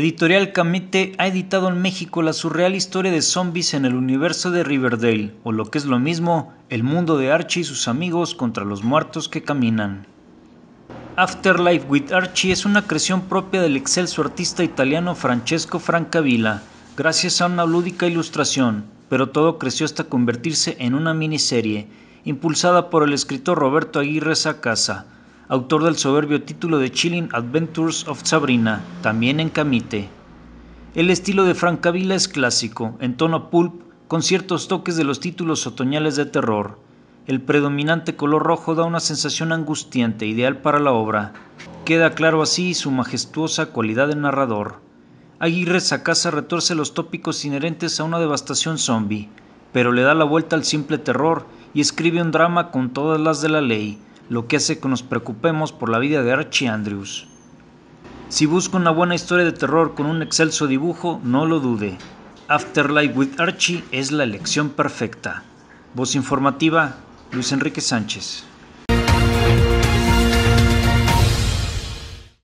Editorial Camite ha editado en México la surreal historia de zombies en el universo de Riverdale, o lo que es lo mismo, el mundo de Archie y sus amigos contra los muertos que caminan. Afterlife with Archie es una creación propia del excelso artista italiano Francesco Francavilla, gracias a una lúdica ilustración, pero todo creció hasta convertirse en una miniserie, impulsada por el escritor Roberto Aguirre Sacasa autor del soberbio título de Chilling Adventures of Sabrina, también en Camite. El estilo de Francavila es clásico, en tono pulp, con ciertos toques de los títulos otoñales de terror. El predominante color rojo da una sensación angustiante, ideal para la obra. Queda claro así su majestuosa cualidad de narrador. Aguirre Sacasa retuerce los tópicos inherentes a una devastación zombie, pero le da la vuelta al simple terror y escribe un drama con todas las de la ley, lo que hace que nos preocupemos por la vida de Archie Andrews. Si busco una buena historia de terror con un excelso dibujo, no lo dude. Afterlife with Archie es la elección perfecta. Voz informativa, Luis Enrique Sánchez.